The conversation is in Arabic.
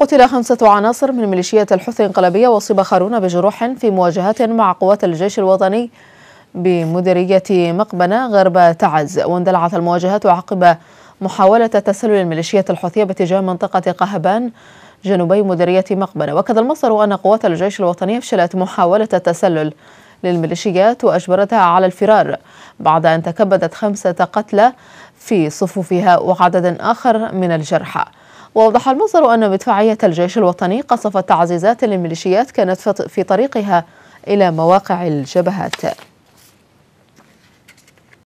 قتل خمسة عناصر من ميليشيات الحوثي الانقلابية وصيب خارون بجروح في مواجهات مع قوات الجيش الوطني بمديرية مقبنة غرب تعز واندلعت المواجهات عقب محاولة تسلل الميليشيات الحوثية باتجاه منطقة قهبان جنوبي مديرية مقبنة وكذا المصدر أن قوات الجيش الوطني فشلت محاولة التسلل للميليشيات وأجبرتها على الفرار بعد أن تكبدت خمسة قتلى في صفوفها وعدد آخر من الجرحى ووضح المصدر أن مدفعية الجيش الوطني قصفت تعزيزات للميليشيات كانت في طريقها إلى مواقع الجبهات